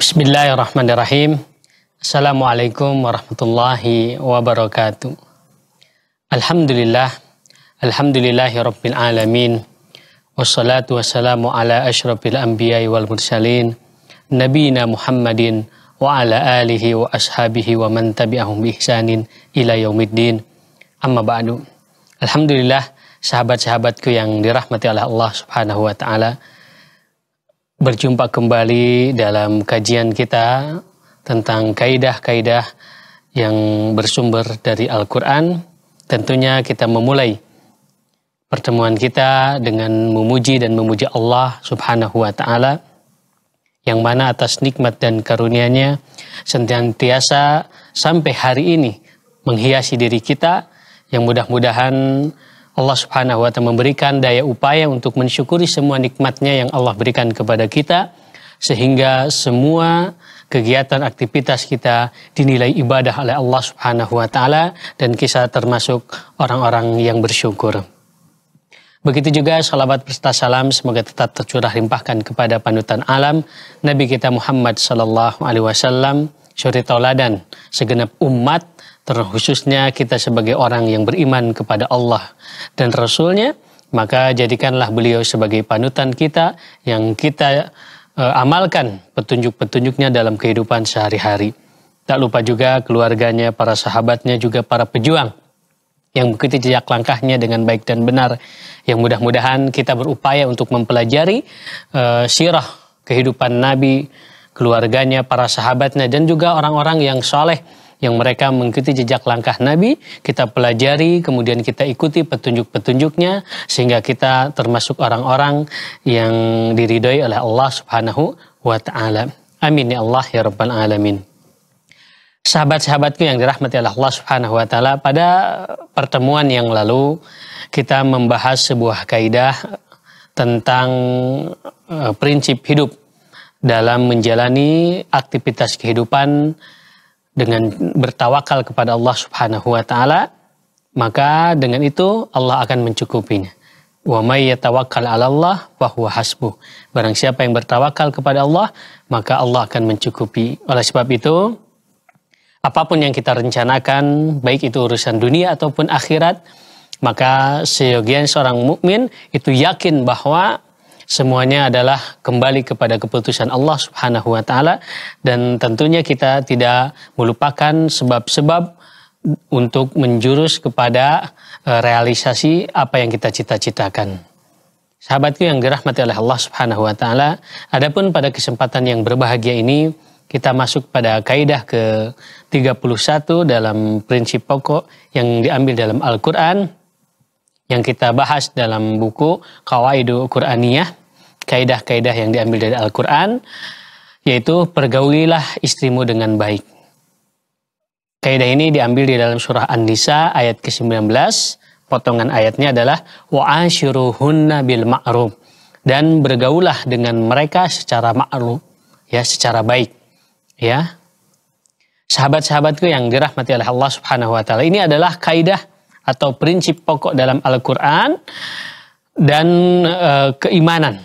Bismillahirrahmanirrahim. Assalamualaikum warahmatullahi wabarakatuh. Alhamdulillah. Alhamdulillahirrabbilalamin. Wassalatu wassalamu ala ashrafil anbiya wal mursalin nabiyina Muhammadin wa ala alihi wa ashabihi wa man tabi'ahum bi ihsanin ila yaumiddin. Amma ba'du. Alhamdulillah sahabat-sahabatku yang dirahmati oleh Allah Subhanahu wa taala. Berjumpa kembali dalam kajian kita tentang kaidah-kaidah yang bersumber dari Al-Qur'an. Tentunya kita memulai pertemuan kita dengan memuji dan memuji Allah Subhanahu wa taala yang mana atas nikmat dan karunia-Nya sampai hari ini menghiasi diri kita yang mudah-mudahan Allah Subhanahu wa taala memberikan daya upaya untuk mensyukuri semua nikmatnya yang Allah berikan kepada kita sehingga semua kegiatan aktivitas kita dinilai ibadah oleh Allah Subhanahu wa taala dan kisah termasuk orang-orang yang bersyukur. Begitu juga salawat berserta salam semoga tetap tercurah limpahkan kepada panutan alam Nabi kita Muhammad Sallallahu Alaihi Wasallam, syuri tauladan segenap umat terkhususnya kita sebagai orang yang beriman kepada Allah dan Rasulnya maka jadikanlah beliau sebagai panutan kita yang kita e, amalkan petunjuk-petunjuknya dalam kehidupan sehari-hari. Tak lupa juga keluarganya, para sahabatnya juga para pejuang yang mengikuti jejak langkahnya dengan baik dan benar. Yang mudah-mudahan kita berupaya untuk mempelajari uh, sirah kehidupan Nabi, keluarganya, para sahabatnya, dan juga orang-orang yang soleh yang mereka mengikuti jejak langkah Nabi, kita pelajari, kemudian kita ikuti petunjuk-petunjuknya, sehingga kita termasuk orang-orang yang diridhoi oleh Allah Subhanahu wa Ta'ala. Amin ya Allah ya Rabbal 'Alamin sahabat-sahabatku yang dirahmati Allah Subhanahu wa taala, pada pertemuan yang lalu kita membahas sebuah kaidah tentang eh, prinsip hidup dalam menjalani aktivitas kehidupan dengan bertawakal kepada Allah Subhanahu wa taala, maka dengan itu Allah akan mencukupinya. Wa may yatawakkal Allah bahwa hasbuh. Barang siapa yang bertawakal kepada Allah, maka Allah akan mencukupi. Oleh sebab itu, apapun yang kita rencanakan, baik itu urusan dunia ataupun akhirat, maka seyogian seorang mukmin itu yakin bahwa semuanya adalah kembali kepada keputusan Allah Subhanahu wa taala dan tentunya kita tidak melupakan sebab-sebab untuk menjurus kepada eh, realisasi apa yang kita cita-citakan. Sahabatku yang dirahmati oleh Allah Subhanahu wa taala, adapun pada kesempatan yang berbahagia ini kita masuk pada kaidah ke 31 dalam prinsip pokok yang diambil dalam Al-Quran yang kita bahas dalam buku Kawaidu Quraniyah kaidah-kaidah yang diambil dari Al-Quran yaitu pergaulilah istrimu dengan baik kaidah ini diambil di dalam surah An-Nisa ayat ke-19 potongan ayatnya adalah wa'ashiruhunna bil ma'ruf dan bergaulah dengan mereka secara ma'ruf ya secara baik ya sahabat-sahabatku yang dirahmati oleh Allah Subhanahu wa taala. Ini adalah kaidah atau prinsip pokok dalam Al-Qur'an dan e, keimanan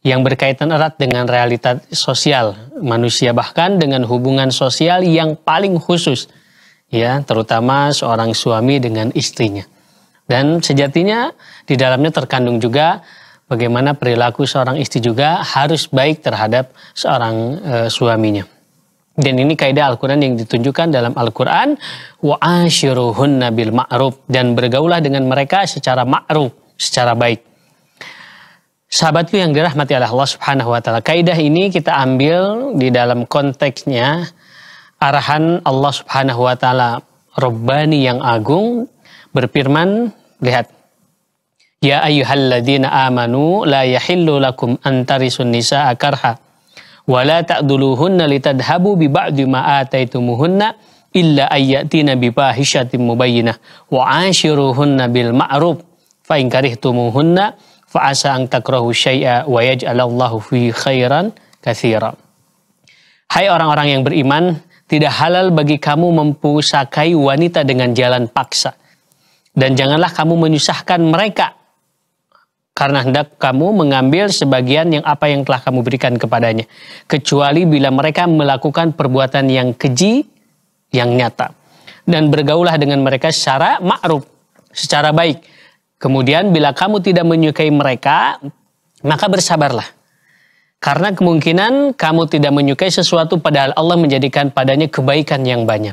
yang berkaitan erat dengan realitas sosial manusia bahkan dengan hubungan sosial yang paling khusus ya terutama seorang suami dengan istrinya. Dan sejatinya di dalamnya terkandung juga bagaimana perilaku seorang istri juga harus baik terhadap seorang e, suaminya. Dan ini kaidah Al-Quran yang ditunjukkan dalam Al-Quran. Wa'ashiruhunna bil ma'ruf. Dan bergaulah dengan mereka secara ma'ruf, secara baik. Sahabatku yang dirahmati oleh Allah subhanahu wa ta'ala. Kaidah ini kita ambil di dalam konteksnya arahan Allah subhanahu wa ta'ala. Rabbani yang agung berfirman, lihat. Ya ayyuhalladzina amanu la yahillu lakum antarisun nisa akarha wala ta'duluhunna litadhabu bi ba'di ma ataitumuhunna illa ayyatina bi fahishatin mubayyinah wa ashiruhunna bil ma'ruf fa in karihtumuhunna fa asa an takrahu syai'a wa yaj'alallahu fi khairan katsira Hai orang-orang yang beriman, tidak halal bagi kamu mempusakai wanita dengan jalan paksa. Dan janganlah kamu menyusahkan mereka karena hendak kamu mengambil sebagian yang apa yang telah kamu berikan kepadanya, kecuali bila mereka melakukan perbuatan yang keji, yang nyata. Dan bergaulah dengan mereka secara ma'ruf, secara baik. Kemudian bila kamu tidak menyukai mereka, maka bersabarlah. Karena kemungkinan kamu tidak menyukai sesuatu padahal Allah menjadikan padanya kebaikan yang banyak.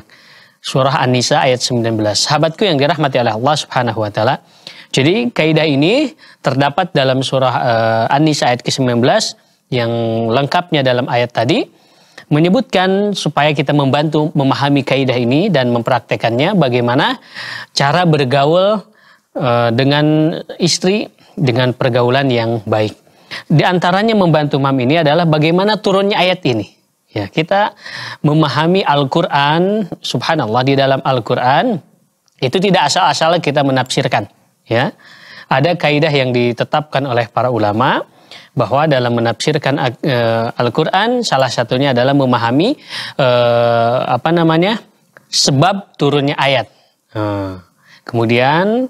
Surah An-Nisa ayat 19. Sahabatku yang dirahmati oleh Allah Subhanahu wa taala, jadi kaidah ini terdapat dalam surah uh, An-Nisa ayat ke-19 yang lengkapnya dalam ayat tadi menyebutkan supaya kita membantu memahami kaidah ini dan mempraktekannya bagaimana cara bergaul uh, dengan istri dengan pergaulan yang baik. Di antaranya membantu mam ini adalah bagaimana turunnya ayat ini. Ya, kita memahami Al-Qur'an, subhanallah di dalam Al-Qur'an itu tidak asal-asal kita menafsirkan ya. Ada kaidah yang ditetapkan oleh para ulama bahwa dalam menafsirkan uh, Al-Qur'an salah satunya adalah memahami uh, apa namanya? sebab turunnya ayat. Nah, kemudian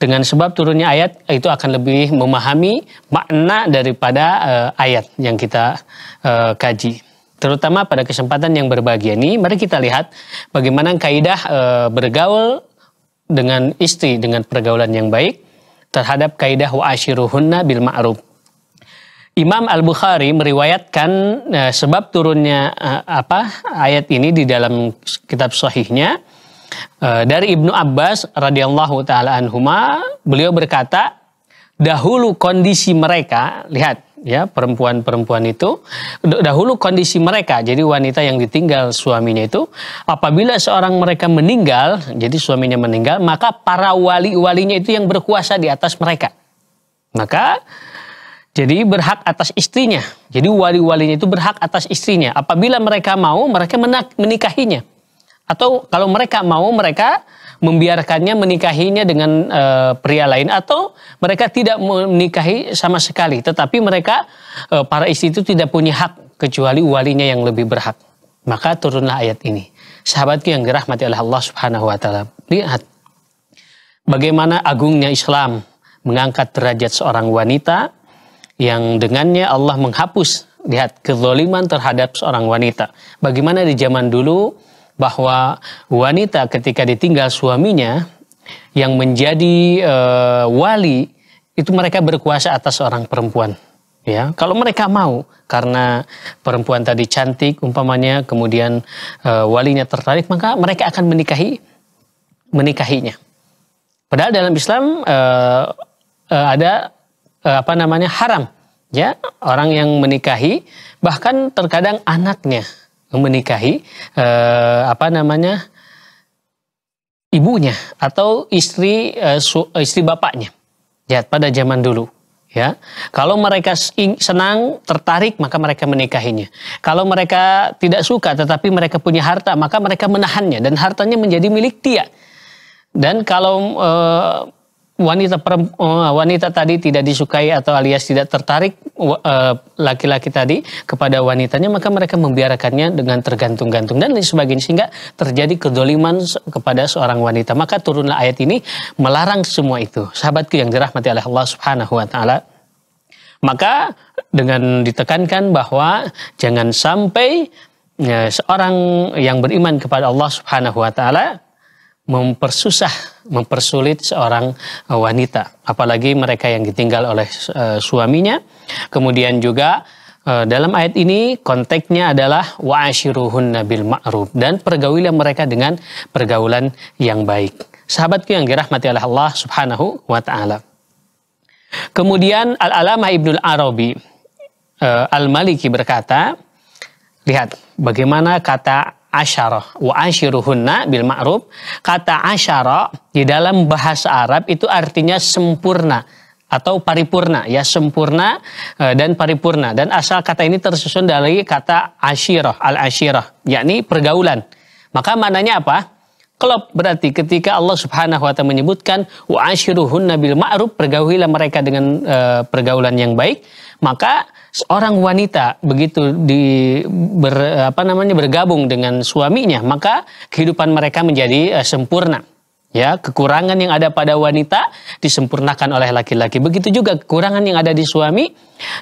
dengan sebab turunnya ayat itu akan lebih memahami makna daripada uh, ayat yang kita uh, kaji. Terutama pada kesempatan yang berbahagia ini, mari kita lihat bagaimana kaidah uh, bergaul dengan istri dengan pergaulan yang baik terhadap kaidah wa ashiruhunna bil ma'ruf. Imam Al-Bukhari meriwayatkan eh, sebab turunnya eh, apa ayat ini di dalam kitab sahihnya eh, dari Ibnu Abbas radhiyallahu taala anhuma beliau berkata dahulu kondisi mereka lihat ya perempuan-perempuan itu dahulu kondisi mereka jadi wanita yang ditinggal suaminya itu apabila seorang mereka meninggal jadi suaminya meninggal maka para wali-walinya itu yang berkuasa di atas mereka maka jadi berhak atas istrinya jadi wali-walinya itu berhak atas istrinya apabila mereka mau mereka menikahinya atau kalau mereka mau mereka membiarkannya menikahinya dengan e, pria lain atau mereka tidak menikahi sama sekali tetapi mereka e, para istri itu tidak punya hak kecuali walinya yang lebih berhak maka turunlah ayat ini sahabatku yang dirahmati oleh Allah Subhanahu wa taala lihat bagaimana agungnya Islam mengangkat derajat seorang wanita yang dengannya Allah menghapus lihat kezoliman terhadap seorang wanita bagaimana di zaman dulu bahwa wanita ketika ditinggal suaminya yang menjadi e, wali itu mereka berkuasa atas orang perempuan ya kalau mereka mau karena perempuan tadi cantik umpamanya kemudian e, walinya tertarik maka mereka akan menikahi menikahinya padahal dalam Islam e, e, ada e, apa namanya haram ya orang yang menikahi bahkan terkadang anaknya menikahi eh, apa namanya ibunya atau istri eh, su, istri bapaknya ya pada zaman dulu ya kalau mereka senang tertarik maka mereka menikahinya kalau mereka tidak suka tetapi mereka punya harta maka mereka menahannya dan hartanya menjadi milik dia dan kalau eh, wanita per eh, wanita tadi tidak disukai atau alias tidak tertarik eh, laki-laki tadi kepada wanitanya maka mereka membiarkannya dengan tergantung-gantung dan lain sebagainya sehingga terjadi kedoliman kepada seorang wanita maka turunlah ayat ini melarang semua itu sahabatku yang dirahmati oleh Allah Subhanahu wa taala maka dengan ditekankan bahwa jangan sampai eh, seorang yang beriman kepada Allah Subhanahu wa taala mempersusah mempersulit seorang eh, wanita, apalagi mereka yang ditinggal oleh eh, suaminya. Kemudian juga eh, dalam ayat ini konteksnya adalah wa'ashiruhunna bil ma'ruf dan pergaulan mereka dengan pergaulan yang baik. Sahabatku yang dirahmati oleh Allah Subhanahu wa taala. Kemudian Al-Alamah Ibnul Arabi Al-Maliki berkata, lihat bagaimana kata asyarah. Wa asyiruhunna bil ma'ruf. Kata asyarah di dalam bahasa Arab itu artinya sempurna atau paripurna ya sempurna e, dan paripurna dan asal kata ini tersusun dari kata asyirah al asyirah yakni pergaulan maka maknanya apa klop berarti ketika Allah Subhanahu wa taala menyebutkan wa asyiruhunna bil ma'ruf pergaulilah mereka dengan uh, pergaulan yang baik maka seorang wanita begitu di ber, apa namanya bergabung dengan suaminya, maka kehidupan mereka menjadi uh, sempurna. Ya, kekurangan yang ada pada wanita disempurnakan oleh laki-laki. Begitu juga kekurangan yang ada di suami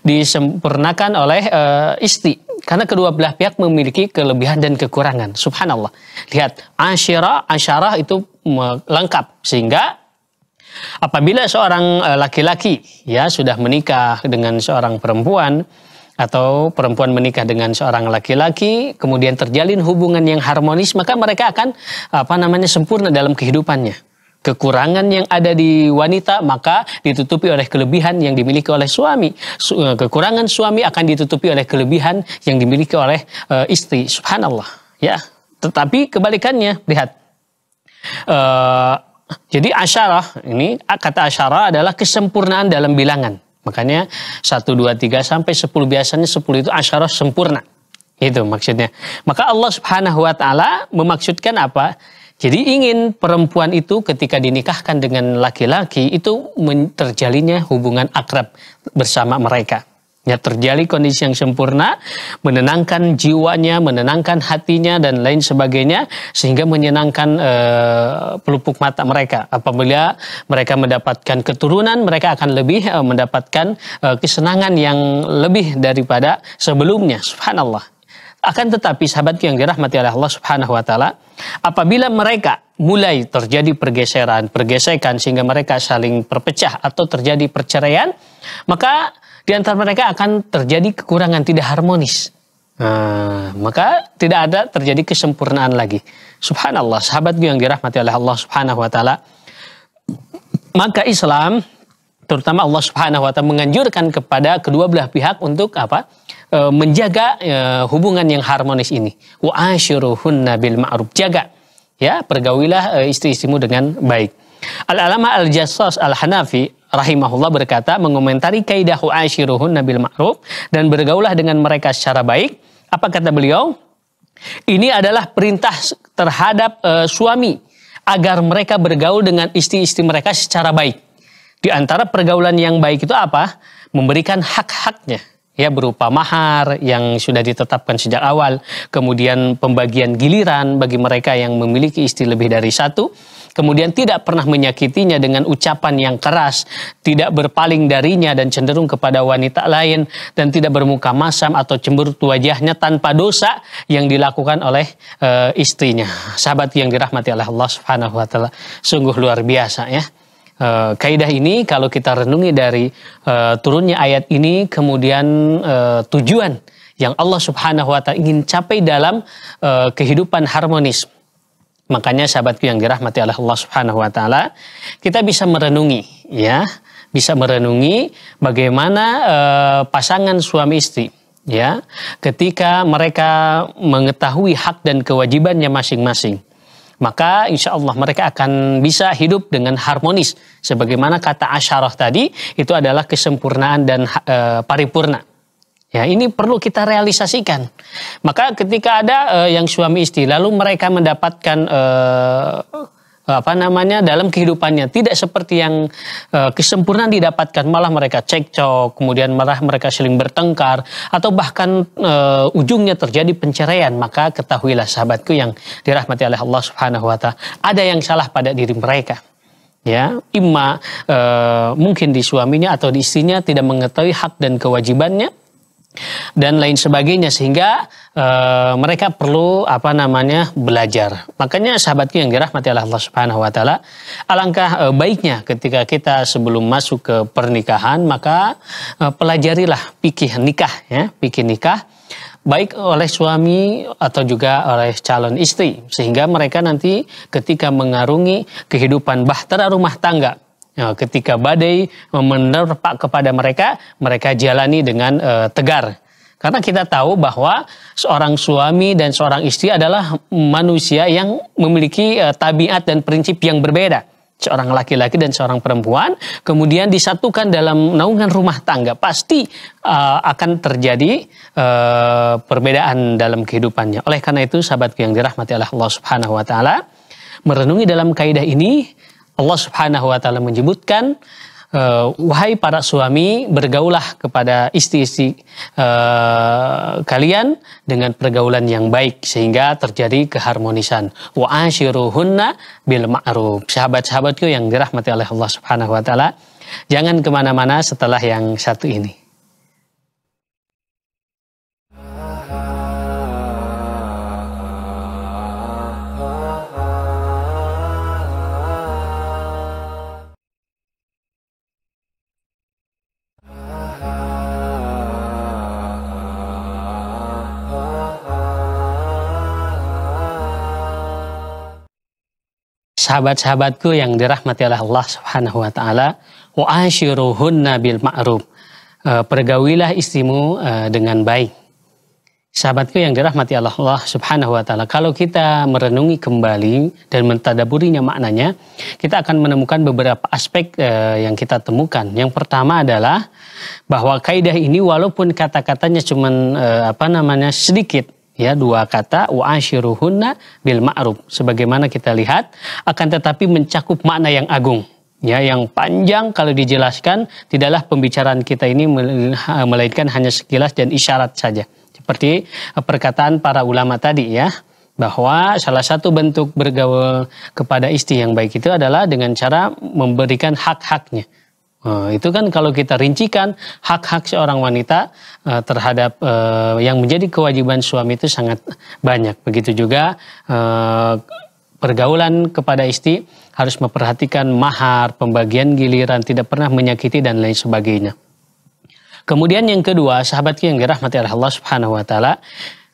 disempurnakan oleh uh, istri. Karena kedua belah pihak memiliki kelebihan dan kekurangan. Subhanallah. Lihat, asyirah, asyarah itu lengkap. Sehingga Apabila seorang eh, laki-laki ya sudah menikah dengan seorang perempuan atau perempuan menikah dengan seorang laki-laki kemudian terjalin hubungan yang harmonis maka mereka akan apa namanya sempurna dalam kehidupannya. Kekurangan yang ada di wanita maka ditutupi oleh kelebihan yang dimiliki oleh suami. Eh, kekurangan suami akan ditutupi oleh kelebihan yang dimiliki oleh eh, istri. Subhanallah. Ya, tetapi kebalikannya lihat. Uh, jadi asyarah, ini kata asyarah adalah kesempurnaan dalam bilangan. Makanya 1, 2, 3 sampai 10 biasanya 10 itu asyarah sempurna. Itu maksudnya. Maka Allah subhanahu wa ta'ala memaksudkan apa? Jadi ingin perempuan itu ketika dinikahkan dengan laki-laki itu terjalinnya hubungan akrab bersama mereka. Ya terjadi kondisi yang sempurna, menenangkan jiwanya, menenangkan hatinya dan lain sebagainya sehingga menyenangkan e, pelupuk mata mereka. Apabila mereka mendapatkan keturunan, mereka akan lebih e, mendapatkan e, kesenangan yang lebih daripada sebelumnya. Subhanallah. Akan tetapi sahabatku yang dirahmati oleh Allah Subhanahu wa taala, apabila mereka mulai terjadi pergeseran, pergesekan sehingga mereka saling perpecah atau terjadi perceraian, maka di antara mereka akan terjadi kekurangan tidak harmonis. Nah, maka tidak ada terjadi kesempurnaan lagi. Subhanallah, sahabatku yang dirahmati oleh Allah Subhanahu wa taala. Maka Islam terutama Allah Subhanahu wa taala menganjurkan kepada kedua belah pihak untuk apa? E, menjaga e, hubungan yang harmonis ini. Wa asyruhunna bil ma'ruf. Jaga ya, pergaulilah e, istri-istrimu dengan baik. Al-Alama Al-Jassas Al-Hanafi rahimahullah berkata mengomentari kaidahu ashiruhun nabil ma'ruf dan bergaulah dengan mereka secara baik. Apa kata beliau? Ini adalah perintah terhadap uh, suami agar mereka bergaul dengan istri-istri mereka secara baik. Di antara pergaulan yang baik itu apa? Memberikan hak-haknya ya berupa mahar yang sudah ditetapkan sejak awal, kemudian pembagian giliran bagi mereka yang memiliki istri lebih dari satu, kemudian tidak pernah menyakitinya dengan ucapan yang keras, tidak berpaling darinya dan cenderung kepada wanita lain, dan tidak bermuka masam atau cemberut wajahnya tanpa dosa yang dilakukan oleh e, istrinya. Sahabat yang dirahmati oleh Allah Subhanahu wa Ta'ala, sungguh luar biasa ya. Uh, kaidah ini kalau kita renungi dari uh, turunnya ayat ini kemudian uh, tujuan yang Allah Subhanahu wa taala ingin capai dalam kehidupan harmonis Makanya sahabatku yang dirahmati oleh Allah Subhanahu wa taala, kita bisa merenungi ya, bisa merenungi bagaimana e, pasangan suami istri ya, ketika mereka mengetahui hak dan kewajibannya masing-masing. Maka insya Allah mereka akan bisa hidup dengan harmonis. Sebagaimana kata asyarah tadi, itu adalah kesempurnaan dan e, paripurna Ya, ini perlu kita realisasikan. Maka ketika ada uh, yang suami istri lalu mereka mendapatkan uh, apa namanya dalam kehidupannya tidak seperti yang uh, kesempurnaan didapatkan, malah mereka cekcok, kemudian malah mereka saling bertengkar atau bahkan uh, ujungnya terjadi penceraian, maka ketahuilah sahabatku yang dirahmati oleh Allah Subhanahu wa taala, ada yang salah pada diri mereka ya imma uh, mungkin di suaminya atau di istrinya tidak mengetahui hak dan kewajibannya dan lain sebagainya sehingga e, mereka perlu apa namanya belajar. Makanya sahabatku yang dirahmati Allah Subhanahu wa taala, alangkah e, baiknya ketika kita sebelum masuk ke pernikahan maka e, pelajarilah pikir nikah ya, pikir nikah baik oleh suami atau juga oleh calon istri sehingga mereka nanti ketika mengarungi kehidupan bahtera rumah tangga Nah, ketika badai menerpa kepada mereka, mereka jalani dengan e, tegar. Karena kita tahu bahwa seorang suami dan seorang istri adalah manusia yang memiliki e, tabiat dan prinsip yang berbeda. Seorang laki-laki dan seorang perempuan kemudian disatukan dalam naungan rumah tangga, pasti e, akan terjadi e, perbedaan dalam kehidupannya. Oleh karena itu, sahabatku yang dirahmati Allah Subhanahu wa taala, merenungi dalam kaidah ini Allah Subhanahu wa taala menyebutkan uh, wahai para suami bergaulah kepada istri-istri uh, kalian dengan pergaulan yang baik sehingga terjadi keharmonisan wa ashiruhunna bil ma'ruf sahabat-sahabatku yang dirahmati oleh Allah Subhanahu wa taala jangan kemana mana setelah yang satu ini sahabat-sahabatku yang dirahmati oleh Allah Subhanahu wa taala wa ashiruhunna bil ma'ruf. Eh, pergaulilah istrimu eh, dengan baik. Sahabatku yang dirahmati Allah, Allah Subhanahu wa taala, kalau kita merenungi kembali dan mentadaburinya maknanya, kita akan menemukan beberapa aspek eh, yang kita temukan. Yang pertama adalah bahwa kaidah ini walaupun kata-katanya cuman apa namanya sedikit, ya dua kata wa wa'ashiruhunna bil ma'ruf sebagaimana kita lihat akan tetapi mencakup makna yang agung ya yang panjang kalau dijelaskan tidaklah pembicaraan kita ini melainkan hanya sekilas dan isyarat saja seperti eh, perkataan para ulama tadi ya bahwa salah satu bentuk bergaul kepada istri yang baik itu adalah dengan cara memberikan hak-haknya Eh, itu kan kalau kita rincikan hak-hak seorang wanita eh, terhadap eh, yang menjadi kewajiban suami itu sangat banyak. Begitu juga pergaulan kepada istri harus memperhatikan mahar, pembagian giliran, tidak pernah menyakiti dan lain sebagainya. Kemudian yang kedua, sahabat yang dirahmati Allah Subhanahu wa taala,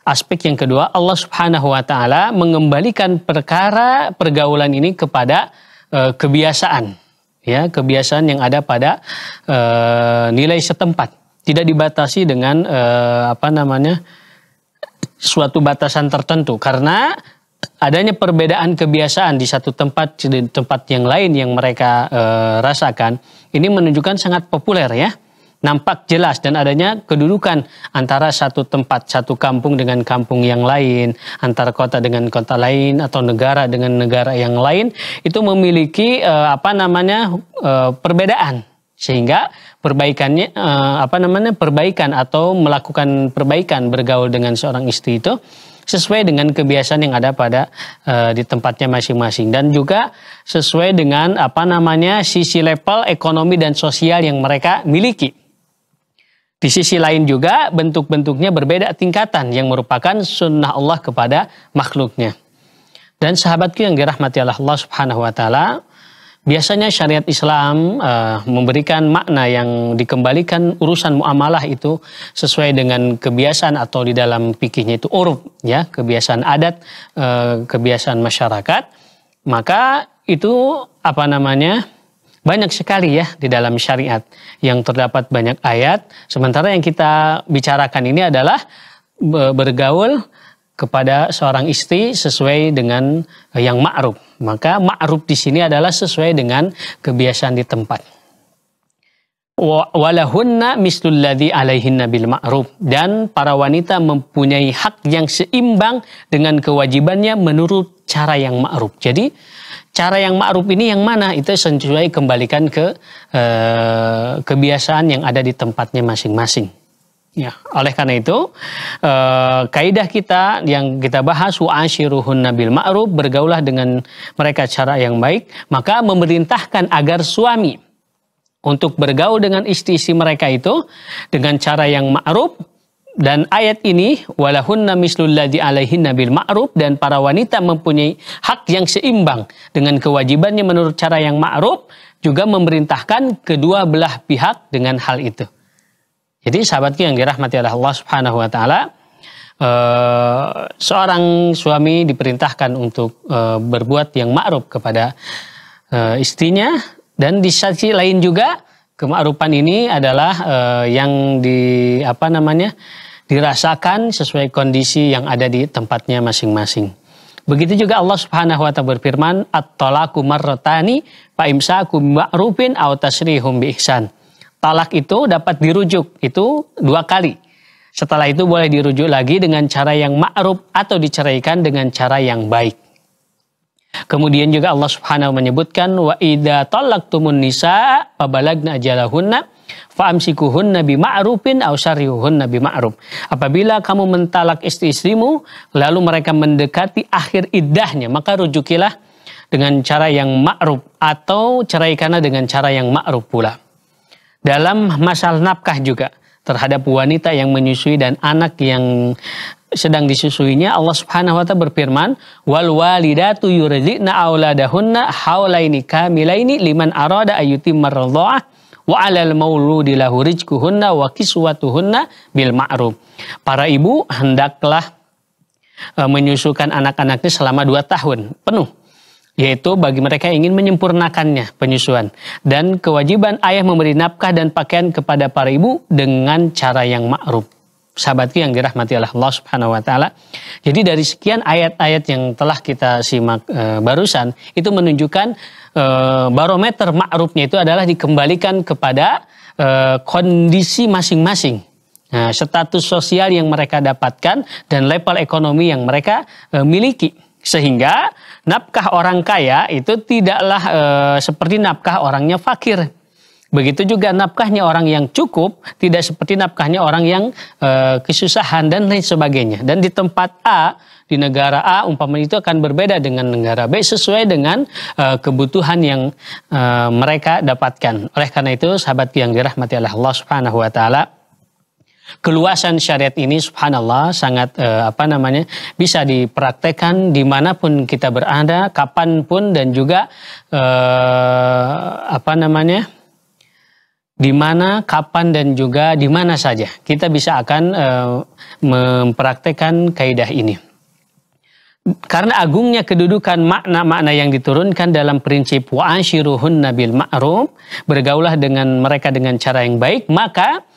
aspek yang kedua Allah Subhanahu wa taala mengembalikan perkara pergaulan ini kepada uh, kebiasaan ya kebiasaan yang ada pada e, nilai setempat tidak dibatasi dengan e, apa namanya suatu batasan tertentu karena adanya perbedaan kebiasaan di satu tempat di tempat yang lain yang mereka e, rasakan ini menunjukkan sangat populer ya nampak jelas dan adanya kedudukan antara satu tempat, satu kampung dengan kampung yang lain, antara kota dengan kota lain atau negara dengan negara yang lain itu memiliki uh, apa namanya uh, perbedaan sehingga perbaikannya uh, apa namanya perbaikan atau melakukan perbaikan bergaul dengan seorang istri itu sesuai dengan kebiasaan yang ada pada uh, di tempatnya masing-masing dan juga sesuai dengan apa namanya sisi level ekonomi dan sosial yang mereka miliki. Di sisi lain juga bentuk-bentuknya berbeda tingkatan yang merupakan sunnah Allah kepada makhluknya. Dan sahabatku yang dirahmati Allah Subhanahu wa taala, biasanya syariat Islam uh, memberikan makna yang dikembalikan urusan muamalah itu sesuai dengan kebiasaan atau di dalam pikirnya itu uruf ya, kebiasaan adat, uh, kebiasaan masyarakat. Maka itu apa namanya? Banyak sekali ya di dalam syariat yang terdapat banyak ayat. Sementara yang kita bicarakan ini adalah bergaul kepada seorang istri sesuai dengan yang ma'ruf. Maka ma'ruf di sini adalah sesuai dengan kebiasaan di tempat. Walahunna mislul alaihin alaihinna bil ma'ruf dan para wanita mempunyai hak yang seimbang dengan kewajibannya menurut cara yang ma'ruf. Jadi cara yang ma'ruf ini yang mana itu sesuai kembalikan ke e, kebiasaan yang ada di tempatnya masing-masing. Ya, oleh karena itu e, kaidah kita yang kita bahas wa'ashiruhun nabil ma'ruf bergaulah dengan mereka cara yang baik, maka memerintahkan agar suami untuk bergaul dengan istri-istri mereka itu dengan cara yang ma'ruf dan ayat ini walahunna mislul ladzi alaihinna nabil ma'ruf dan para wanita mempunyai hak yang seimbang dengan kewajibannya menurut cara yang ma'ruf juga memerintahkan kedua belah pihak dengan hal itu. Jadi sahabatku yang dirahmati oleh Allah Subhanahu wa taala eh, seorang suami diperintahkan untuk eh, berbuat yang ma'ruf kepada eh, istrinya dan di sisi lain juga Kemakrupan ini adalah uh, yang di apa namanya dirasakan sesuai kondisi yang ada di tempatnya masing-masing. Begitu juga Allah Subhanahu wa taala berfirman, "At-talaqu marratani fa imsaku ma'rufin aw tasrihum bi ihsan." Talak itu dapat dirujuk itu dua kali. Setelah itu boleh dirujuk lagi dengan cara yang ma'ruf atau diceraikan dengan cara yang baik. Kemudian juga Allah Subhanahu menyebutkan wa idza talaqtumun nisaa fabalagna ajalahunna fa'amsikuhunna bima'rufin aw syarrihunna bima'ruf. Apabila kamu mentalak istri-istrimu lalu mereka mendekati akhir iddahnya maka rujukilah dengan cara yang ma'ruf atau cerai dengan cara yang ma'ruf pula. Dalam masalah nafkah juga terhadap wanita yang menyusui dan anak yang sedang disusuinya Allah Subhanahu wa taala berfirman wal walidatu yurdi'na auladahunna haulaini kamilaini liman arada ayyuti radha'ah wa 'alal mauludi lahu rizquhunna wa kiswatuhunna bil ma'ruf. Para ibu hendaklah e, menyusukan anak-anaknya selama dua tahun penuh yaitu bagi mereka yang ingin menyempurnakannya penyusuan dan kewajiban ayah memberi nafkah dan pakaian kepada para ibu dengan cara yang ma'ruf. Sahabatku yang dirahmati Allah Subhanahu wa taala. Jadi dari sekian ayat-ayat yang telah kita simak e, barusan itu menunjukkan e, barometer ma'rufnya itu adalah dikembalikan kepada e, kondisi masing-masing. Nah, status sosial yang mereka dapatkan dan level ekonomi yang mereka e, miliki. Sehingga nafkah orang kaya itu tidaklah e, seperti nafkah orangnya fakir. Begitu juga nafkahnya orang yang cukup tidak seperti nafkahnya orang yang e, kesusahan dan lain sebagainya. Dan di tempat A, di negara A umpamanya itu akan berbeda dengan negara B sesuai dengan e, kebutuhan yang e, mereka dapatkan. Oleh karena itu sahabat yang dirahmati Allah Subhanahu wa taala keluasan syariat ini subhanallah sangat eh, apa namanya bisa dipraktekkan dimanapun kita berada kapanpun dan juga eh, apa namanya di mana, kapan, dan juga di mana saja kita bisa akan e, mempraktekkan kaidah ini. Karena agungnya kedudukan makna-makna yang diturunkan dalam prinsip wa'ashiruhun nabil ma'ruf, bergaulah dengan mereka dengan cara yang baik, maka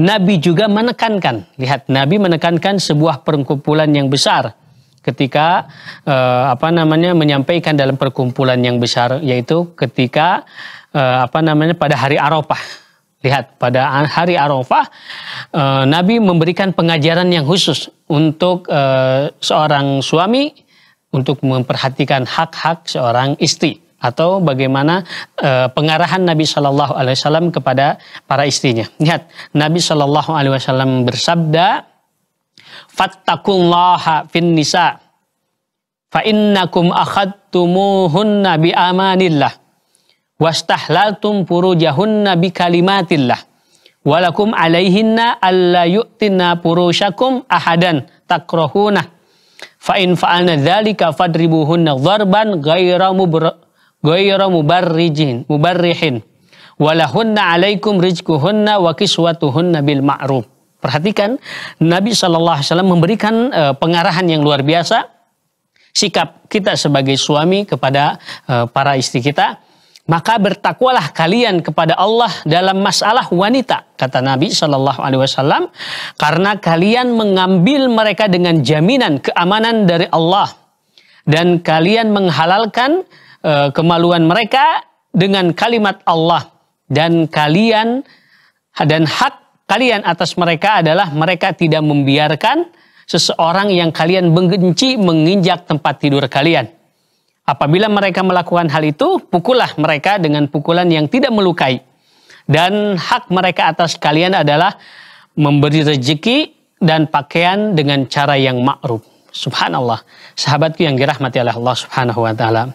Nabi juga menekankan, lihat Nabi menekankan sebuah perkumpulan yang besar ketika eh, apa namanya menyampaikan dalam perkumpulan yang besar yaitu ketika eh, apa namanya pada hari Arafah. Lihat pada hari Arafah eh, Nabi memberikan pengajaran yang khusus untuk eh, seorang suami untuk memperhatikan hak-hak seorang istri atau bagaimana e, pengarahan Nabi Shallallahu Alaihi Wasallam kepada para istrinya. Lihat Nabi Shallallahu Alaihi Wasallam bersabda, "Fattakullaha fin nisa, fa innakum akhadtumuhunna nabi amanillah, wastahlaltum furujahunna bi kalimatillah, walakum alaihinna alla yu'tina purushakum ahadan takrohuna Fa in fa'alna dzalika fadribuhunna nazarban gairamu ghayra mubarrijin mubarrihin walahunna alaikum rizquhunna wa kiswatuhunna bil ma'ruf perhatikan Nabi sallallahu alaihi wasallam memberikan eh, pengarahan yang luar biasa sikap kita sebagai suami kepada eh, para istri kita maka bertakwalah kalian kepada Allah dalam masalah wanita kata Nabi Shallallahu Alaihi Wasallam karena kalian mengambil mereka dengan jaminan keamanan dari Allah dan kalian menghalalkan e, kemaluan mereka dengan kalimat Allah dan kalian dan hak kalian atas mereka adalah mereka tidak membiarkan seseorang yang kalian benci menginjak tempat tidur kalian. Apabila mereka melakukan hal itu, pukullah mereka dengan pukulan yang tidak melukai. Dan hak mereka atas kalian adalah memberi rezeki dan pakaian dengan cara yang ma'ruf. Subhanallah. Sahabatku yang dirahmati oleh Allah Subhanahu wa taala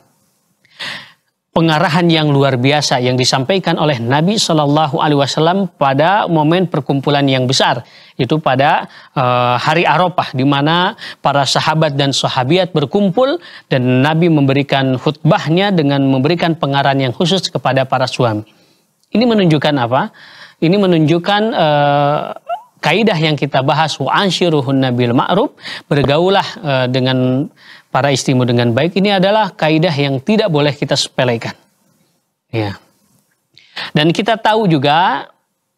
pengarahan yang luar biasa yang disampaikan oleh Nabi Shallallahu Alaihi Wasallam pada momen perkumpulan yang besar itu pada uh, hari Arafah di mana para sahabat dan sahabiat berkumpul dan Nabi memberikan khutbahnya dengan memberikan pengarahan yang khusus kepada para suami. Ini menunjukkan apa? Ini menunjukkan uh, kaidah yang kita bahas wa ansyiruhun nabil ma'ruf bergaulah uh, dengan para istrimu dengan baik ini adalah kaidah yang tidak boleh kita sepelekan. Ya. Dan kita tahu juga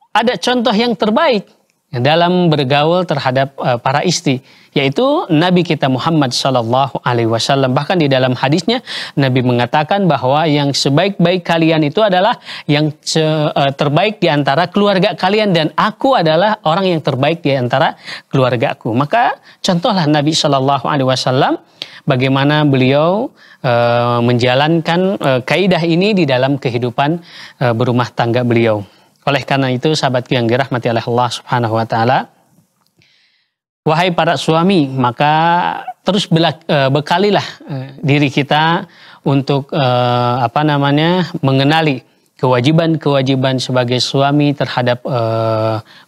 ada contoh yang terbaik dalam bergaul terhadap eh, para istri yaitu Nabi kita Muhammad Shallallahu Alaihi Wasallam bahkan di dalam hadisnya Nabi mengatakan bahwa yang sebaik-baik kalian itu adalah yang eh, terbaik di antara keluarga kalian dan aku adalah orang yang terbaik di antara keluarga aku. maka contohlah Nabi Shallallahu Alaihi Wasallam bagaimana beliau e, menjalankan e, kaidah ini di dalam kehidupan e, berumah tangga beliau. Oleh karena itu, sahabatku yang dirahmati oleh Allah Subhanahu wa taala, wahai para suami, maka terus belak, e, bekalilah e, diri kita untuk e, apa namanya? mengenali kewajiban-kewajiban sebagai suami terhadap e,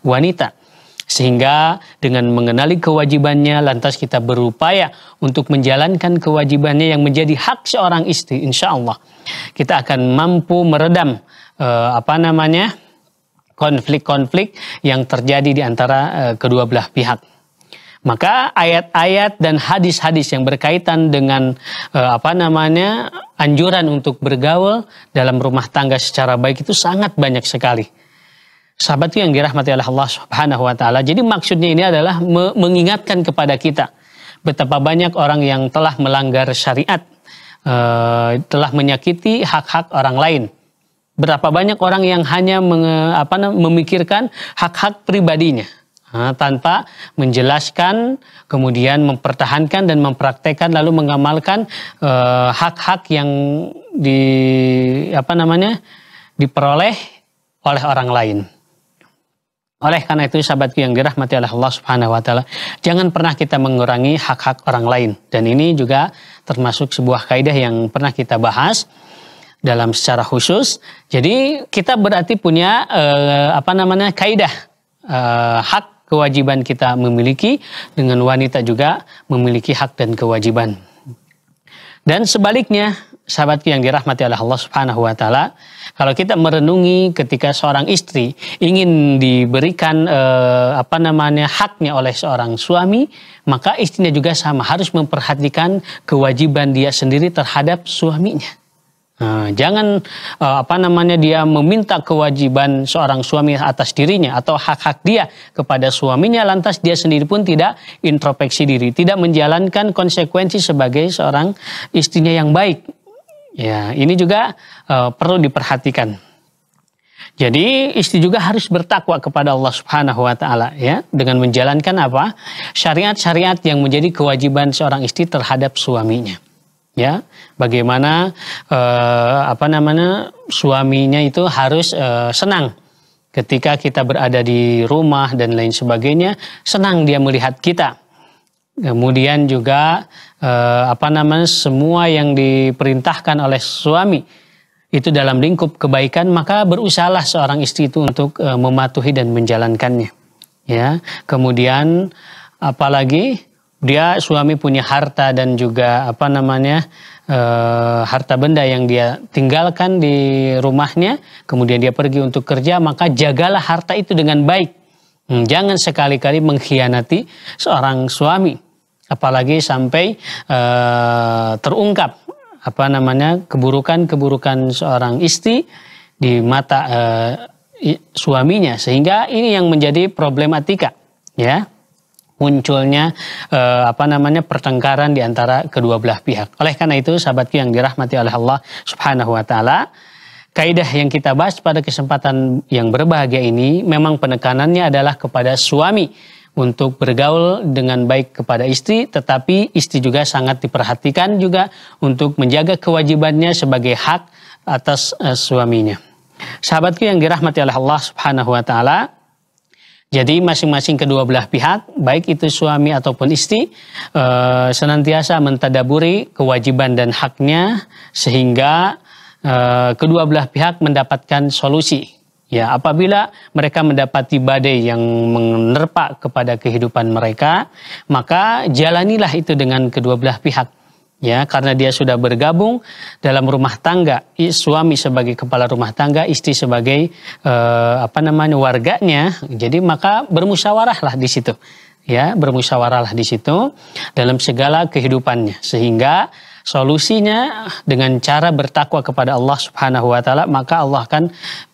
wanita sehingga dengan mengenali kewajibannya lantas kita berupaya untuk menjalankan kewajibannya yang menjadi hak seorang istri insya Allah. Kita akan mampu meredam eh, apa namanya konflik-konflik yang terjadi di antara eh, kedua belah pihak. Maka ayat-ayat dan hadis-hadis yang berkaitan dengan e, apa namanya anjuran untuk bergaul dalam rumah tangga secara baik itu sangat banyak sekali sahabatku yang dirahmati oleh Allah Subhanahu wa taala. Jadi maksudnya ini adalah mengingatkan kepada kita betapa banyak orang yang telah melanggar syariat, eh, telah menyakiti hak-hak orang lain. Berapa banyak orang yang hanya memikirkan hak-hak pribadinya eh, tanpa menjelaskan, kemudian mempertahankan dan mempraktekkan lalu mengamalkan eh, hak-hak yang di apa namanya diperoleh oleh orang lain. Oleh karena itu sahabatku yang dirahmati oleh Allah Subhanahu wa taala, jangan pernah kita mengurangi hak-hak orang lain. Dan ini juga termasuk sebuah kaidah yang pernah kita bahas dalam secara khusus. Jadi kita berarti punya eh, apa namanya kaidah eh, hak kewajiban kita memiliki dengan wanita juga memiliki hak dan kewajiban. Dan sebaliknya sahabatku yang dirahmati oleh Allah Subhanahu wa taala, kalau kita merenungi ketika seorang istri ingin diberikan eh, apa namanya haknya oleh seorang suami, maka istrinya juga sama harus memperhatikan kewajiban dia sendiri terhadap suaminya. Nah, jangan eh, apa namanya dia meminta kewajiban seorang suami atas dirinya atau hak-hak dia kepada suaminya lantas dia sendiri pun tidak introspeksi diri, tidak menjalankan konsekuensi sebagai seorang istrinya yang baik. Ya, ini juga uh, perlu diperhatikan. Jadi istri juga harus bertakwa kepada Allah Subhanahu wa taala ya dengan menjalankan apa? syariat-syariat yang menjadi kewajiban seorang istri terhadap suaminya. Ya, bagaimana eh, apa namanya? suaminya itu harus eh, senang ketika kita berada di rumah dan lain sebagainya, senang dia melihat kita Kemudian juga eh, apa namanya semua yang diperintahkan oleh suami itu dalam lingkup kebaikan maka berusahalah seorang istri itu untuk eh, mematuhi dan menjalankannya. Ya. Kemudian apalagi dia suami punya harta dan juga apa namanya eh, harta benda yang dia tinggalkan di rumahnya, kemudian dia pergi untuk kerja, maka jagalah harta itu dengan baik. Hmm, jangan sekali-kali mengkhianati seorang suami apalagi sampai uh, terungkap apa namanya keburukan-keburukan seorang istri di mata uh, suaminya sehingga ini yang menjadi problematika ya munculnya eh, apa namanya pertengkaran di antara kedua belah pihak. Oleh karena itu sahabatku yang dirahmati oleh Allah Subhanahu wa taala, kaidah yang kita bahas pada kesempatan yang berbahagia ini memang penekanannya adalah kepada suami untuk bergaul dengan baik kepada istri, tetapi istri juga sangat diperhatikan juga untuk menjaga kewajibannya sebagai hak atas eh, suaminya. Sahabatku yang dirahmati oleh Allah Subhanahu wa taala, jadi masing-masing kedua belah pihak, baik itu suami ataupun istri, eh, senantiasa mentadaburi kewajiban dan haknya sehingga eh, kedua belah pihak mendapatkan solusi Ya, apabila mereka mendapati badai yang menerpa kepada kehidupan mereka, maka jalanilah itu dengan kedua belah pihak. Ya, karena dia sudah bergabung dalam rumah tangga, suami sebagai kepala rumah tangga, istri sebagai eh, apa namanya warganya. Jadi maka bermusyawarahlah di situ. Ya, bermusyawarahlah di situ dalam segala kehidupannya sehingga solusinya dengan cara bertakwa kepada Allah Subhanahu wa taala maka Allah akan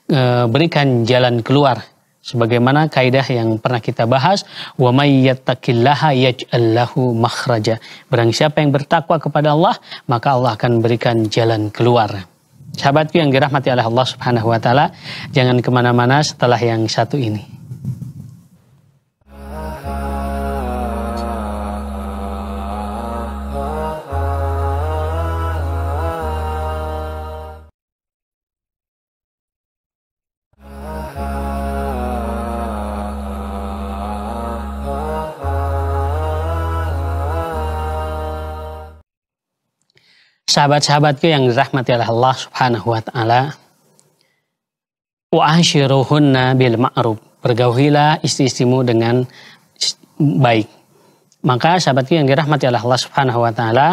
e, berikan jalan keluar sebagaimana kaidah yang pernah kita bahas wa may yattaqillaha yaj'al lahu makhraja barang siapa yang bertakwa kepada Allah maka Allah akan berikan jalan keluar sahabatku yang dirahmati oleh Allah Subhanahu wa taala jangan kemana mana setelah yang satu ini sahabat-sahabatku yang dirahmati oleh Allah Subhanahu wa taala. Wa bil ma'ruf. Bergaulilah istri-istrimu dengan baik. Maka sahabatku yang dirahmati oleh Allah Subhanahu wa taala,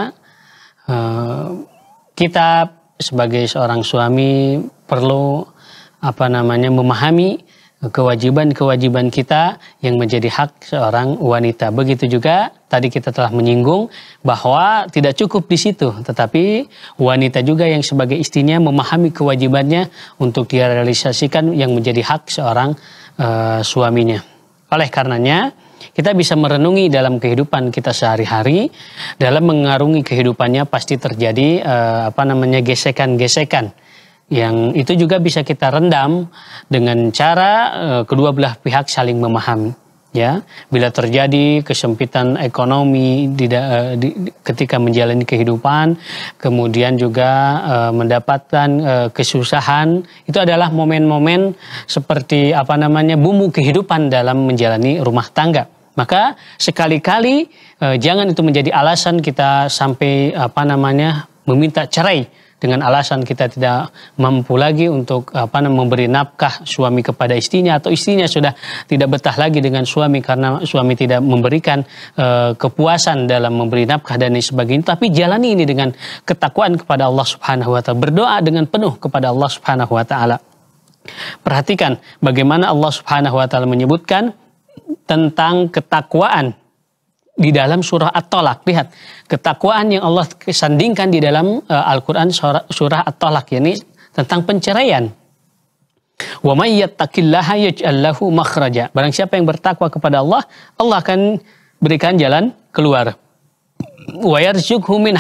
eh, kita sebagai seorang suami perlu apa namanya memahami kewajiban-kewajiban kita yang menjadi hak seorang wanita. Begitu juga tadi kita telah menyinggung bahwa tidak cukup di situ, tetapi wanita juga yang sebagai istrinya memahami kewajibannya untuk direalisasikan yang menjadi hak seorang e, suaminya. Oleh karenanya, kita bisa merenungi dalam kehidupan kita sehari-hari, dalam mengarungi kehidupannya pasti terjadi e, apa namanya gesekan-gesekan yang itu juga bisa kita rendam dengan cara e, kedua belah pihak saling memahami ya bila terjadi kesempitan ekonomi di, eh, di, ketika menjalani kehidupan kemudian juga e, mendapatkan e, kesusahan itu adalah momen-momen seperti apa namanya bumbu kehidupan dalam menjalani rumah tangga maka sekali-kali e, jangan itu menjadi alasan kita sampai apa namanya meminta cerai dengan alasan kita tidak mampu lagi untuk apa memberi nafkah suami kepada istrinya atau istrinya sudah tidak betah lagi dengan suami karena suami tidak memberikan e, kepuasan dalam memberi nafkah dan lain sebagainya tapi jalani ini dengan ketakwaan kepada Allah Subhanahu wa taala berdoa dengan penuh kepada Allah Subhanahu wa taala Perhatikan bagaimana Allah Subhanahu wa taala menyebutkan tentang ketakwaan di dalam surah At-Tolak. Lihat, ketakwaan yang Allah sandingkan di dalam uh, Al-Quran surah, surah At-Tolak, yani tentang penceraian. Wa Barang siapa yang bertakwa kepada Allah, Allah akan berikan jalan keluar wa yarzuqhu min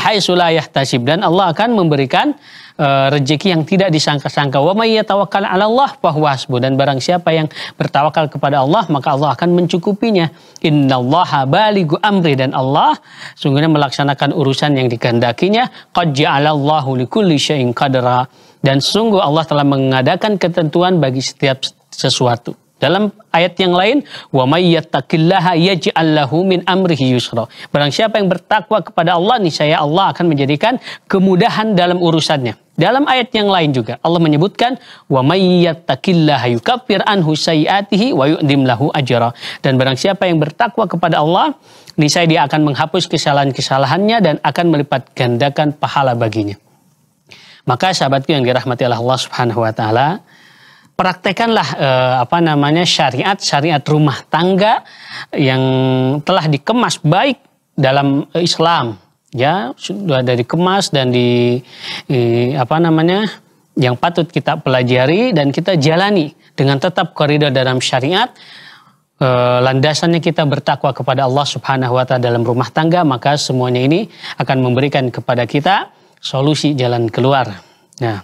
tasib dan Allah akan memberikan uh, rezeki yang tidak disangka-sangka wa may yatawakkal 'ala Allah fahuwa dan barang siapa yang bertawakal kepada Allah maka Allah akan mencukupinya innallaha baligu amri dan Allah sungguhnya melaksanakan urusan yang dikehendakinya qad ja'alallahu likulli syai'in qadra dan sungguh Allah telah mengadakan ketentuan bagi setiap sesuatu dalam ayat yang lain, wa may yattaqillaha yaj'al lahu min amrihi yusra. Barang siapa yang bertakwa kepada Allah, niscaya Allah akan menjadikan kemudahan dalam urusannya. Dalam ayat yang lain juga Allah menyebutkan wa may yattaqillaha yukaffir anhu sayiatihi wa yu'dim lahu ajra. Dan barang siapa yang bertakwa kepada Allah, niscaya dia akan menghapus kesalahan-kesalahannya dan akan melipat gandakan pahala baginya. Maka sahabatku yang dirahmati Allah Subhanahu wa taala, praktekkanlah eh, apa namanya syariat syariat rumah tangga yang telah dikemas baik dalam Islam ya sudah dari kemas dan di eh, apa namanya yang patut kita pelajari dan kita jalani dengan tetap koridor dalam syariat eh, landasannya kita bertakwa kepada Allah Subhanahu wa taala dalam rumah tangga maka semuanya ini akan memberikan kepada kita solusi jalan keluar. Nah,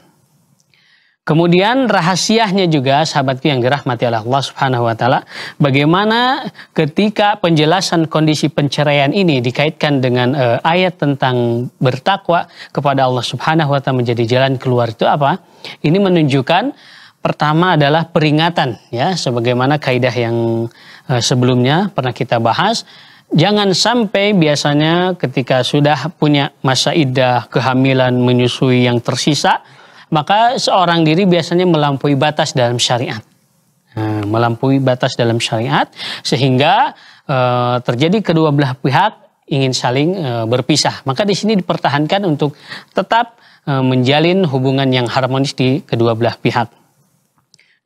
Kemudian rahasianya juga sahabatku yang dirahmati oleh Allah Subhanahu wa taala, bagaimana ketika penjelasan kondisi penceraian ini dikaitkan dengan e, ayat tentang bertakwa kepada Allah Subhanahu wa taala menjadi jalan keluar itu apa? Ini menunjukkan pertama adalah peringatan ya sebagaimana kaidah yang e, sebelumnya pernah kita bahas Jangan sampai biasanya ketika sudah punya masa idah kehamilan, menyusui yang tersisa, maka seorang diri biasanya melampaui batas dalam syariat. Nah, melampaui batas dalam syariat sehingga e, terjadi kedua belah pihak ingin saling e, berpisah. Maka di sini dipertahankan untuk tetap e, menjalin hubungan yang harmonis di kedua belah pihak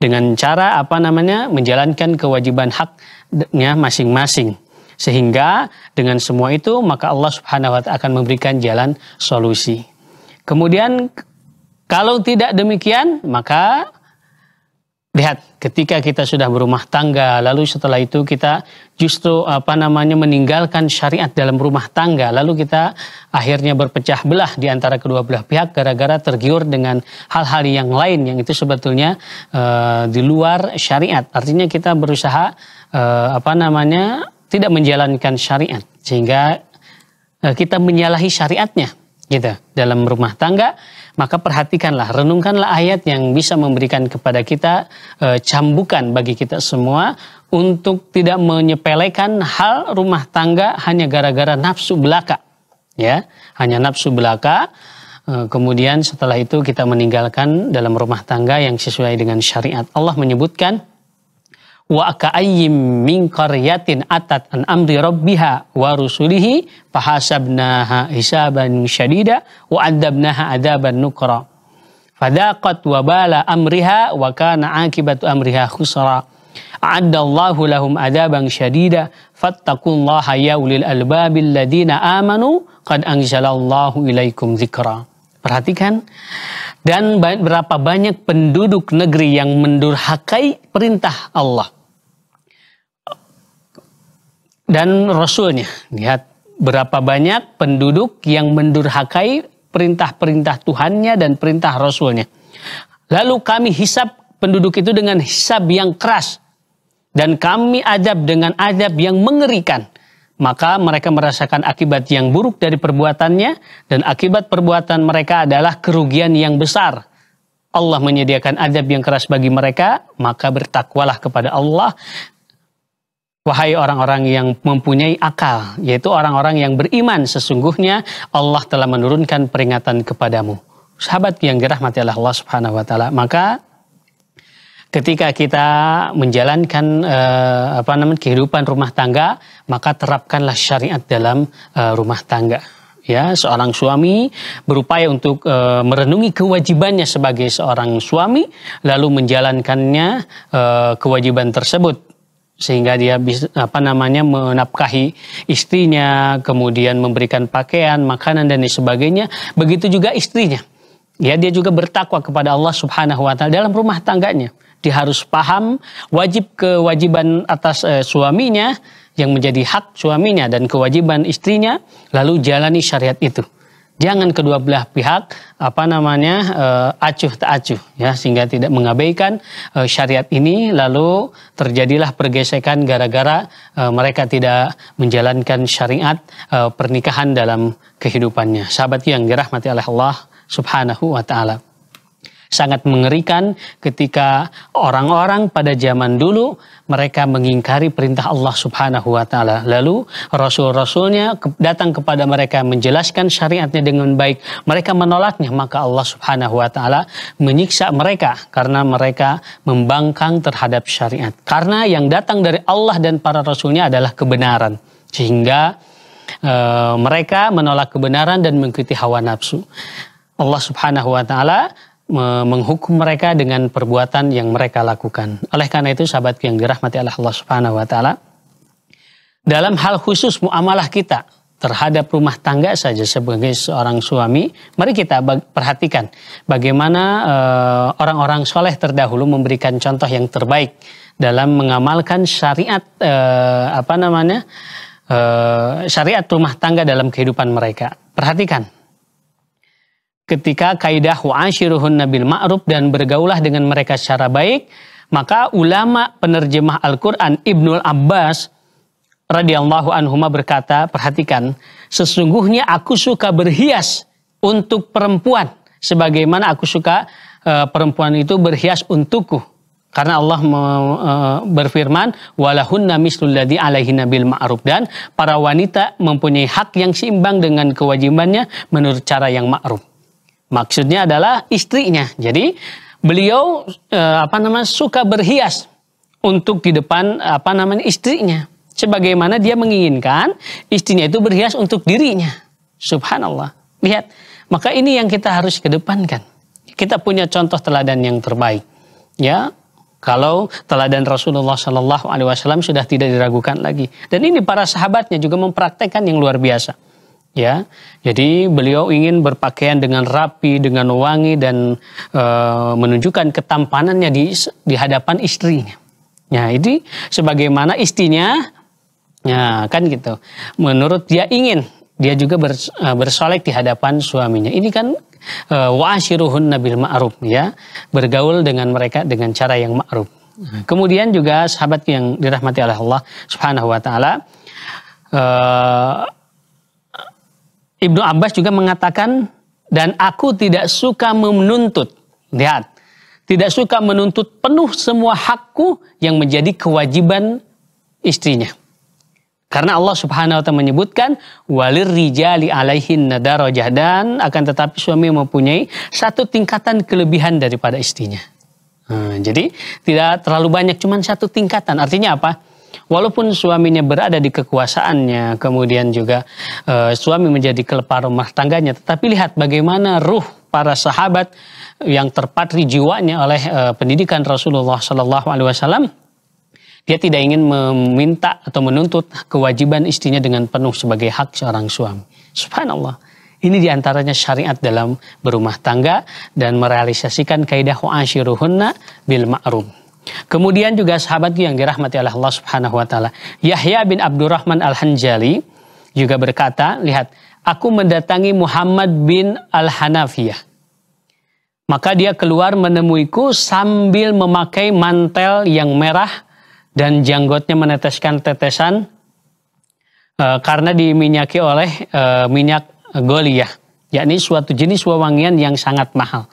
dengan cara apa namanya menjalankan kewajiban haknya masing-masing sehingga dengan semua itu maka Allah Subhanahu wa taala akan memberikan jalan solusi. Kemudian kalau tidak demikian, maka lihat ketika kita sudah berumah tangga, lalu setelah itu kita justru apa namanya meninggalkan syariat dalam rumah tangga, lalu kita akhirnya berpecah belah di antara kedua belah pihak gara-gara tergiur dengan hal-hal yang lain yang itu sebetulnya uh, di luar syariat. Artinya kita berusaha uh, apa namanya tidak menjalankan syariat sehingga uh, kita menyalahi syariatnya gitu dalam rumah tangga maka perhatikanlah, renungkanlah ayat yang bisa memberikan kepada kita e, cambukan bagi kita semua untuk tidak menyepelekan hal rumah tangga hanya gara-gara nafsu belaka. Ya, hanya nafsu belaka. E, kemudian setelah itu kita meninggalkan dalam rumah tangga yang sesuai dengan syariat. Allah menyebutkan wa ka'ayyim min qaryatin atat an amri rabbiha wa rusulihi fahasabnaha hisaban syadida wa adabnaha adaban nukra fadaqat wa bala amriha wa kana akibatu amriha khusra a'addallahu lahum adaban syadida fattaqullaha ya ulil albabil ladina amanu qad anzalallahu ilaikum zikra Perhatikan, dan berapa banyak penduduk negeri yang mendurhakai perintah Allah dan Rasulnya. Lihat berapa banyak penduduk yang mendurhakai perintah-perintah Tuhannya dan perintah Rasulnya. Lalu kami hisap penduduk itu dengan hisap yang keras. Dan kami adab dengan adab yang mengerikan. Maka mereka merasakan akibat yang buruk dari perbuatannya. Dan akibat perbuatan mereka adalah kerugian yang besar. Allah menyediakan adab yang keras bagi mereka, maka bertakwalah kepada Allah Wahai orang-orang yang mempunyai akal, yaitu orang-orang yang beriman, sesungguhnya Allah telah menurunkan peringatan kepadamu. Sahabat yang dirahmati Allah Subhanahu wa taala, maka ketika kita menjalankan eh, apa namanya kehidupan rumah tangga, maka terapkanlah syariat dalam eh, rumah tangga ya seorang suami berupaya untuk e, merenungi kewajibannya sebagai seorang suami lalu menjalankannya e, kewajiban tersebut sehingga dia bisa, apa namanya menapkahi istrinya, kemudian memberikan pakaian, makanan dan sebagainya. Begitu juga istrinya. Ya, dia juga bertakwa kepada Allah Subhanahu wa taala dalam rumah tangganya. Dia harus paham wajib kewajiban atas eh, suaminya yang menjadi hak suaminya dan kewajiban istrinya, lalu jalani syariat itu jangan kedua belah pihak apa namanya uh, acuh tak acuh ya sehingga tidak mengabaikan uh, syariat ini lalu terjadilah pergesekan gara-gara uh, mereka tidak menjalankan syariat uh, pernikahan dalam kehidupannya sahabat yang dirahmati oleh Allah subhanahu wa taala sangat mengerikan ketika orang-orang pada zaman dulu mereka mengingkari perintah Allah Subhanahu wa taala. Lalu rasul-rasulnya datang kepada mereka menjelaskan syariatnya dengan baik. Mereka menolaknya, maka Allah Subhanahu wa taala menyiksa mereka karena mereka membangkang terhadap syariat. Karena yang datang dari Allah dan para rasulnya adalah kebenaran. Sehingga e, mereka menolak kebenaran dan mengikuti hawa nafsu. Allah Subhanahu wa taala menghukum mereka dengan perbuatan yang mereka lakukan. Oleh karena itu sahabat yang dirahmati Allah Subhanahu wa taala dalam hal khusus muamalah kita terhadap rumah tangga saja sebagai seorang suami, mari kita perhatikan bagaimana eh, orang-orang soleh terdahulu memberikan contoh yang terbaik dalam mengamalkan syariat eh, apa namanya eh, syariat rumah tangga dalam kehidupan mereka. Perhatikan ketika kaidah wa'ashiruhun nabil ma'ruf dan bergaulah dengan mereka secara baik, maka ulama penerjemah Al-Quran Ibnul Abbas radhiyallahu anhuma berkata, perhatikan, sesungguhnya aku suka berhias untuk perempuan sebagaimana aku suka e, perempuan itu berhias untukku. Karena Allah me, e, berfirman, walahunna mislul sulladi alaihi nabil ma'ruf dan para wanita mempunyai hak yang seimbang dengan kewajibannya menurut cara yang ma'ruf. Maksudnya adalah istrinya. Jadi beliau eh, apa namanya suka berhias untuk di depan apa namanya istrinya. Sebagaimana dia menginginkan istrinya itu berhias untuk dirinya. Subhanallah. Lihat, maka ini yang kita harus kedepankan. Kita punya contoh teladan yang terbaik. Ya, kalau teladan Rasulullah Shallallahu Alaihi Wasallam sudah tidak diragukan lagi. Dan ini para sahabatnya juga mempraktekkan yang luar biasa ya. Jadi beliau ingin berpakaian dengan rapi, dengan wangi dan e, menunjukkan ketampanannya di di hadapan istrinya. Ya, ini sebagaimana istrinya ya kan gitu. Menurut dia ingin dia juga eh, bersolek di hadapan suaminya. Ini kan e, eh, wa'ashiruhun nabil ma'ruf ya, bergaul dengan mereka dengan cara yang ma'ruf. Kemudian juga sahabat yang dirahmati oleh Allah Subhanahu wa taala Ibnu Abbas juga mengatakan dan aku tidak suka menuntut. Lihat, tidak suka menuntut penuh semua hakku yang menjadi kewajiban istrinya. Karena Allah Subhanahu wa taala menyebutkan walir rijali alaihin nadarajah dan akan tetapi suami mempunyai satu tingkatan kelebihan daripada istrinya. Hmm, jadi tidak terlalu banyak cuman satu tingkatan. Artinya apa? walaupun suaminya berada di kekuasaannya, kemudian juga e, suami menjadi kepala rumah tangganya, tetapi lihat bagaimana ruh para sahabat yang terpatri jiwanya oleh e, pendidikan Rasulullah Shallallahu Alaihi Wasallam dia tidak ingin meminta atau menuntut kewajiban istrinya dengan penuh sebagai hak seorang suami. Subhanallah. Ini diantaranya syariat dalam berumah tangga dan merealisasikan kaidah wa asyiruhunna bil ma'ruf. Kemudian juga sahabatku yang dirahmati oleh Allah Subhanahu wa taala, Yahya bin Abdurrahman Al-Hanjali juga berkata, lihat, aku mendatangi Muhammad bin Al-Hanafiyah. Maka dia keluar menemuiku sambil memakai mantel yang merah dan janggotnya meneteskan tetesan e, karena diminyaki oleh e, minyak goliah, yakni suatu jenis wewangian yang sangat mahal.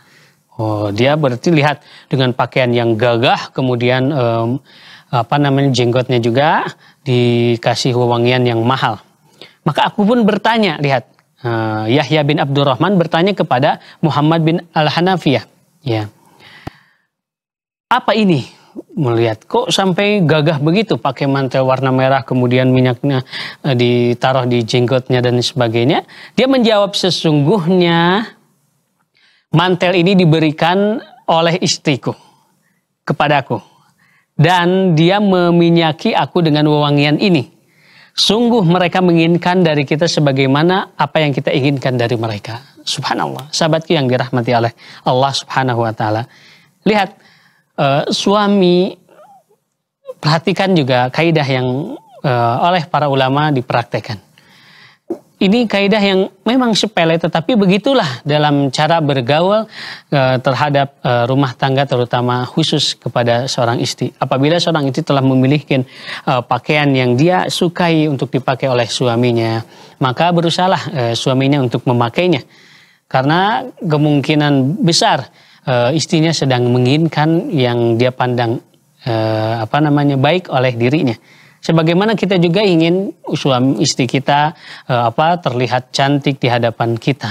Oh, dia berarti lihat dengan pakaian yang gagah, kemudian um, apa namanya jenggotnya juga dikasih wewangian yang mahal. Maka aku pun bertanya, lihat uh, Yahya bin Abdurrahman bertanya kepada Muhammad bin Al Hanafiyah, ya apa ini melihat kok sampai gagah begitu pakai mantel warna merah kemudian minyaknya eh, ditaruh di jenggotnya dan sebagainya dia menjawab sesungguhnya Mantel ini diberikan oleh istriku kepadaku. Dan dia meminyaki aku dengan wewangian ini. Sungguh mereka menginginkan dari kita sebagaimana apa yang kita inginkan dari mereka. Subhanallah. Sahabatku yang dirahmati oleh Allah subhanahu wa ta'ala. Lihat, uh, suami perhatikan juga kaidah yang uh, oleh para ulama dipraktekan ini kaidah yang memang sepele tetapi begitulah dalam cara bergaul e, terhadap e, rumah tangga terutama khusus kepada seorang istri. Apabila seorang istri telah memilihkan e, eh, pakaian yang dia sukai untuk dipakai oleh suaminya, maka berusahalah e, suaminya untuk memakainya. Karena kemungkinan besar e, istrinya sedang menginginkan yang dia pandang e, apa namanya baik oleh dirinya. Sebagaimana kita juga ingin suami istri kita eh, apa terlihat cantik di hadapan kita.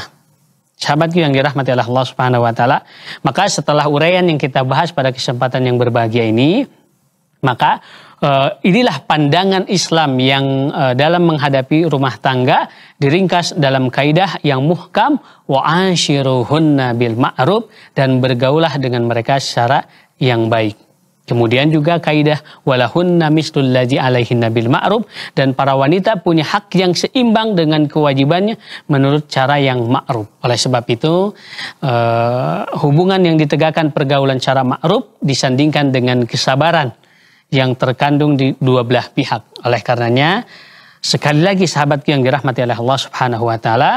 Sahabatku yang dirahmati Allah Subhanahu wa taala, maka setelah uraian yang kita bahas pada kesempatan yang berbahagia ini, maka Uh, inilah pandangan Islam yang uh, dalam menghadapi rumah tangga diringkas dalam kaidah yang muhkam wa ansyiruhunna bil ma'ruf dan bergaulah dengan mereka secara yang baik. Kemudian juga kaidah walahunna mislul ladzi alaihin nabil ma'ruf dan para wanita punya hak yang seimbang dengan kewajibannya menurut cara yang ma'ruf. Oleh sebab itu eh, hubungan yang ditegakkan pergaulan cara ma'ruf disandingkan dengan kesabaran yang terkandung di dua belah pihak. Oleh karenanya sekali lagi sahabatku yang dirahmati oleh Allah Subhanahu wa taala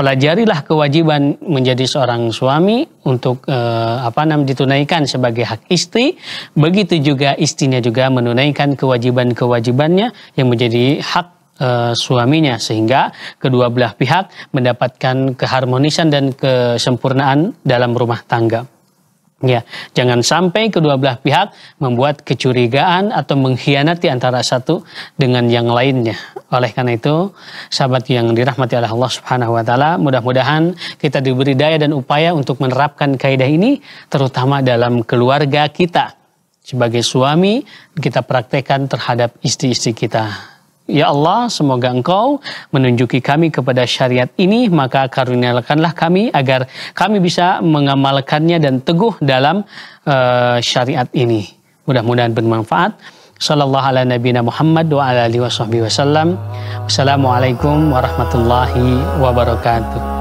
pelajarilah kewajiban menjadi seorang suami untuk eh, apa namanya ditunaikan sebagai hak istri begitu juga istrinya juga menunaikan kewajiban-kewajibannya yang menjadi hak eh, suaminya sehingga kedua belah pihak mendapatkan keharmonisan dan kesempurnaan dalam rumah tangga. Ya, jangan sampai kedua belah pihak membuat kecurigaan atau mengkhianati antara satu dengan yang lainnya. Oleh karena itu, sahabat yang dirahmati oleh Allah Subhanahu wa taala, mudah-mudahan kita diberi daya dan upaya untuk menerapkan kaidah ini terutama dalam keluarga kita. Sebagai suami, kita praktekkan terhadap istri-istri kita Ya Allah, semoga Engkau menunjuki kami kepada syariat ini, maka karuniakanlah kami agar kami bisa mengamalkannya dan teguh dalam uh, syariat ini. Mudah-mudahan bermanfaat. Sallallahu ala nabina Muhammad wa ala alihi wa sallam. Wassalamualaikum warahmatullahi wabarakatuh.